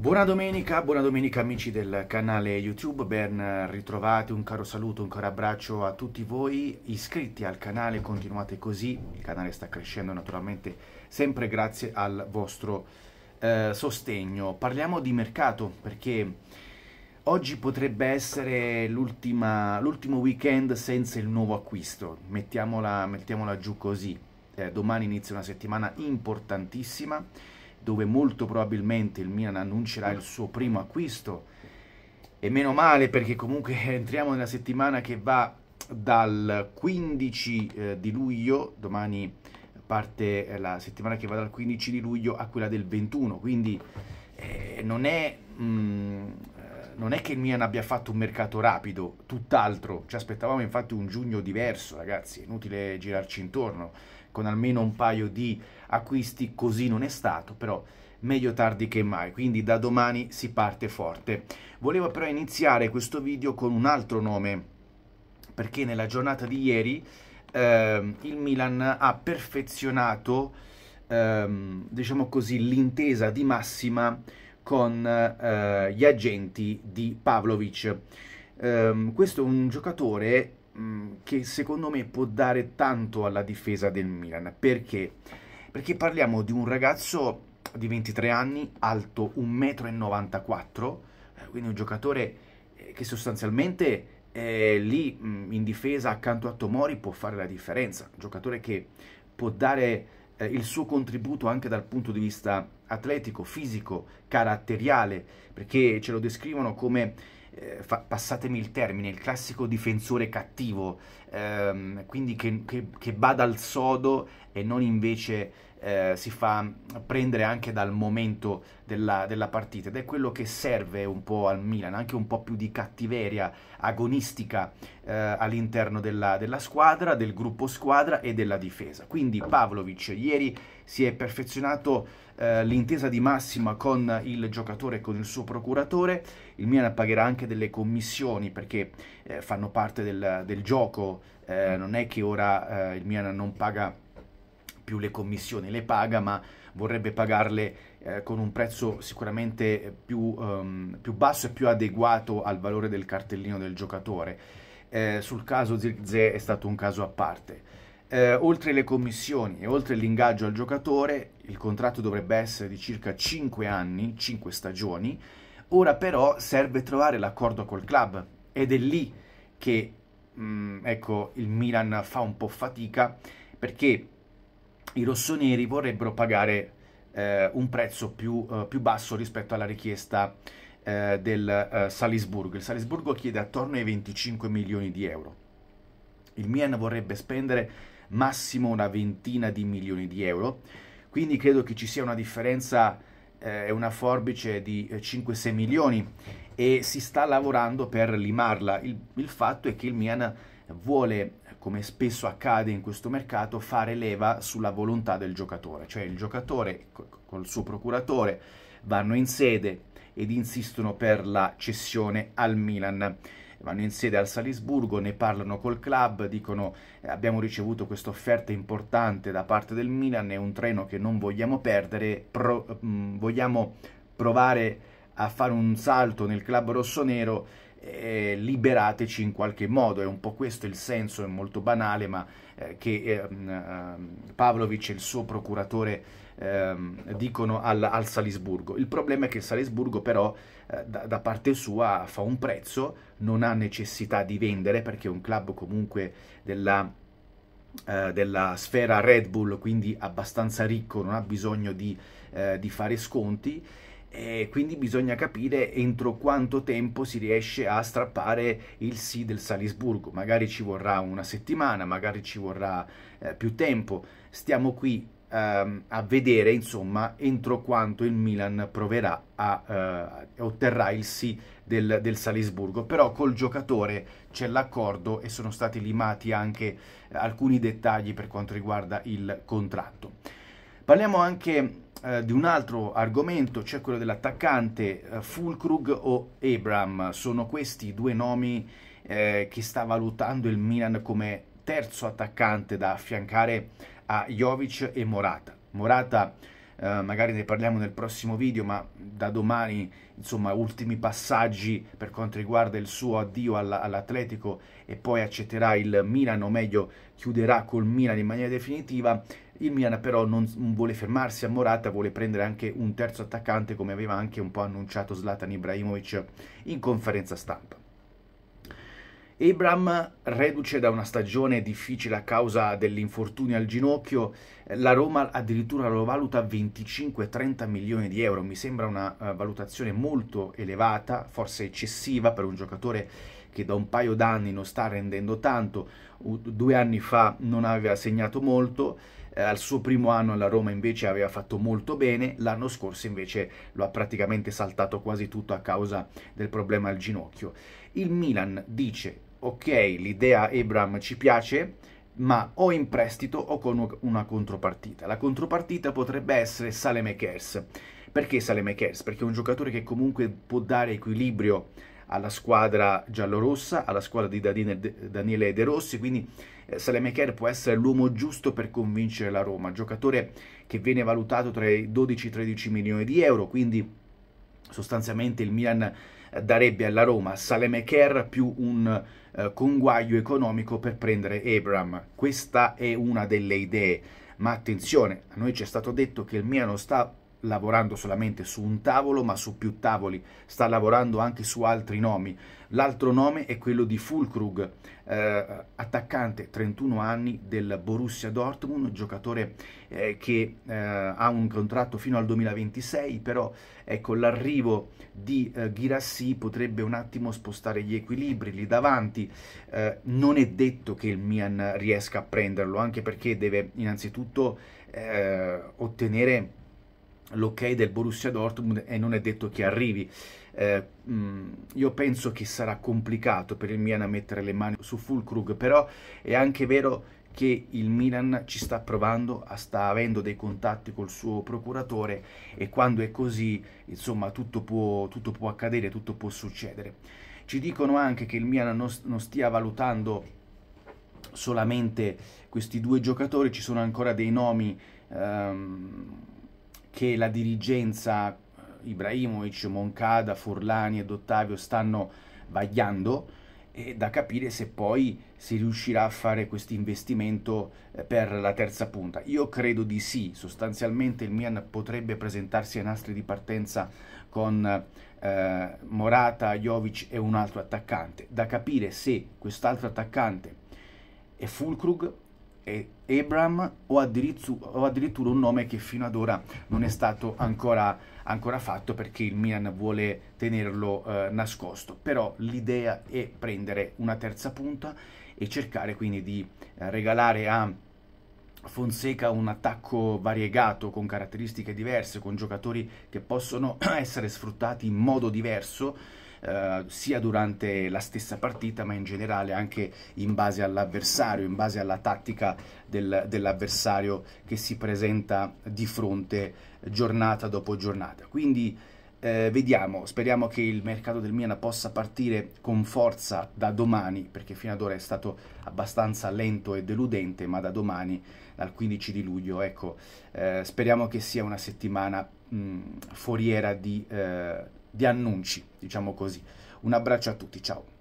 Buona domenica, buona domenica amici del canale YouTube, ben ritrovati, un caro saluto, un caro abbraccio a tutti voi iscritti al canale, continuate così, il canale sta crescendo naturalmente sempre grazie al vostro eh, sostegno. Parliamo di mercato perché oggi potrebbe essere l'ultimo weekend senza il nuovo acquisto, mettiamola, mettiamola giù così, eh, domani inizia una settimana importantissima dove molto probabilmente il Milan annuncerà il suo primo acquisto. E meno male perché comunque entriamo nella settimana che va dal 15 eh, di luglio, domani parte eh, la settimana che va dal 15 di luglio a quella del 21, quindi eh, non è mh, mm, non è che il Milan abbia fatto un mercato rapido, tutt'altro, ci aspettavamo infatti un giugno diverso, ragazzi, è inutile girarci intorno, con almeno un paio di acquisti, così non è stato, però meglio tardi che mai, quindi da domani si parte forte. Volevo però iniziare questo video con un altro nome, perché nella giornata di ieri ehm, il Milan ha perfezionato, ehm, diciamo così, l'intesa di massima con eh, gli agenti di Pavlovic. Um, questo è un giocatore um, che secondo me può dare tanto alla difesa del Milan. Perché? Perché parliamo di un ragazzo di 23 anni, alto 1,94 m, eh, quindi un giocatore eh, che sostanzialmente eh, lì mm, in difesa accanto a Tomori può fare la differenza, un giocatore che può dare eh, il suo contributo anche dal punto di vista atletico, fisico, caratteriale, perché ce lo descrivono come, eh, fa, passatemi il termine, il classico difensore cattivo, ehm, quindi che, che, che bada al sodo e non invece eh, si fa prendere anche dal momento della, della, partita ed è quello che serve un po' al Milan, anche un po' più di cattiveria agonistica eh, all'interno della, della, squadra, del gruppo squadra e della difesa. Quindi Pavlovic ieri si è perfezionato eh, l'intesa di massima con il giocatore e con il suo procuratore, il Milan pagherà anche delle commissioni perché eh, fanno parte del, del gioco eh, non è che ora eh, il Milan non paga più le commissioni, le paga ma vorrebbe pagarle eh, con un prezzo sicuramente più, um, più, basso e più adeguato al valore del cartellino del giocatore. Eh, sul caso Zirze è stato un caso a parte. Eh, oltre le commissioni e oltre l'ingaggio al giocatore, il contratto dovrebbe essere di circa 5 anni, 5 stagioni. Ora però serve trovare l'accordo col club ed è lì che mh, mm, ecco, il Milan fa un po' fatica perché i rossoneri vorrebbero pagare eh, un prezzo più, eh, più, basso rispetto alla richiesta eh, del eh, Salisburgo. Il Salisburgo chiede attorno ai 25 milioni di euro. Il Milan vorrebbe spendere massimo una ventina di milioni di euro, quindi credo che ci sia una differenza, eh, una forbice di 5-6 eh, milioni e si sta lavorando per limarla. Il, il fatto è che il Milan vuole, come spesso accade in questo mercato, fare leva sulla volontà del giocatore, cioè il giocatore col suo procuratore vanno in sede ed insistono per la cessione al Milan vanno in sede al Salisburgo, ne parlano col club, dicono eh, abbiamo ricevuto questa offerta importante da parte del Milan, è un treno che non vogliamo perdere, pro- mh, mm, vogliamo provare a fare un salto nel club rossonero, eh, liberateci in qualche modo. È un po' questo il senso, è molto banale, ma eh, che eh, Pavlovic e il suo procuratore ehm, dicono al, al, Salisburgo. Il problema è che il Salisburgo però eh, da, da, parte sua fa un prezzo, non ha necessità di vendere perché è un club comunque della eh, della sfera Red Bull, quindi abbastanza ricco, non ha bisogno di, eh, di fare sconti e quindi bisogna capire entro quanto tempo si riesce a strappare il sì del Salisburgo. Magari ci vorrà una settimana, magari ci vorrà eh, più tempo. Stiamo qui ehm, a vedere, insomma, entro quanto il Milan proverà a eh, otterrà il sì del, del, Salisburgo. Però col giocatore c'è l'accordo e sono stati limati anche alcuni dettagli per quanto riguarda il contratto. Parliamo anche eh, di un altro argomento, c'è cioè quello dell'attaccante eh, Fulkrug o Abram. Sono questi due nomi eh, che sta valutando il Milan come terzo attaccante da affiancare a Jovic e Morata. Morata Uh, magari ne parliamo nel prossimo video, ma da domani, insomma, ultimi passaggi per quanto riguarda il suo addio all'Atletico e poi accetterà il Milan, o meglio, chiuderà col Milan in maniera definitiva. Il Milan però non vuole fermarsi a Morata, vuole prendere anche un terzo attaccante come aveva anche un po' annunciato Zlatan Ibrahimovic in conferenza stampa. Abram, reduce da una stagione difficile a causa dell'infortunio al ginocchio, la Roma addirittura lo valuta 25-30 milioni di euro, mi sembra una eh, valutazione molto elevata, forse eccessiva per un giocatore che da un paio d'anni non sta rendendo tanto, U due anni fa non aveva segnato molto, eh, al suo primo anno alla Roma invece aveva fatto molto bene, l'anno scorso invece lo ha praticamente saltato quasi tutto a causa del problema al ginocchio. Il Milan dice ok l'idea Ebram ci piace, ma o in prestito o con una contropartita. La contropartita potrebbe essere Salemekers. Perché Salemekers? Perché è un giocatore che comunque può dare equilibrio alla squadra giallorossa, alla squadra di Daniele De Rossi, quindi eh, Salemekers può essere l'uomo giusto per convincere la Roma, giocatore che viene valutato tra i 12-13 milioni di euro, quindi sostanzialmente il Milan eh, darebbe alla Roma Salemekers più un eh, conguaglio economico per prendere Abram. Questa è una delle idee, ma attenzione, a noi ci è stato detto che il Milan sta lavorando solamente su un tavolo, ma su più tavoli, sta lavorando anche su altri nomi. L'altro nome è quello di Fulkrug, eh, attaccante 31 anni del Borussia Dortmund, giocatore eh, che eh, ha un contratto fino al 2026, però ecco, l'arrivo di eh, Girassi potrebbe un attimo spostare gli equilibri lì davanti. Eh, non è detto che il Mian riesca a prenderlo, anche perché deve innanzitutto eh, ottenere l'ok del Borussia Dortmund e non è detto che arrivi. Eh, mm, io penso che sarà complicato per il Milan mettere le mani su Fulkrug, però è anche vero che il Milan ci sta provando, sta avendo dei contatti col suo procuratore e quando è così, insomma, tutto può, tutto può accadere, tutto può succedere. Ci dicono anche che il Milan non, non stia valutando solamente questi due giocatori, ci sono ancora dei nomi ehm, che la dirigenza eh, Ibrahimovic, Moncada, Forlani ed Ottavio stanno vagliando e da capire se poi si riuscirà a fare questo investimento eh, per la terza punta. Io credo di sì, sostanzialmente il Milan potrebbe presentarsi ai nastri di partenza con eh, Morata, Jovic e un altro attaccante. Da capire se quest'altro attaccante è Fulkrug Abram o, o addirittura, un nome che fino ad ora non è stato ancora, ancora fatto perché il Milan vuole tenerlo eh, nascosto. Però l'idea è prendere una terza punta e cercare quindi di eh, regalare a Fonseca un attacco variegato con caratteristiche diverse, con giocatori che possono essere sfruttati in modo diverso eh, sia durante la stessa partita ma in generale anche in base all'avversario, in base alla tattica del, dell'avversario che si presenta di fronte giornata dopo giornata. Quindi eh, vediamo, speriamo che il mercato del Milan possa partire con forza da domani, perché fino ad ora è stato abbastanza lento e deludente, ma da domani, dal 15 di luglio, ecco, eh, speriamo che sia una settimana mh, foriera di, eh, di annunci, diciamo così. Un abbraccio a tutti, ciao!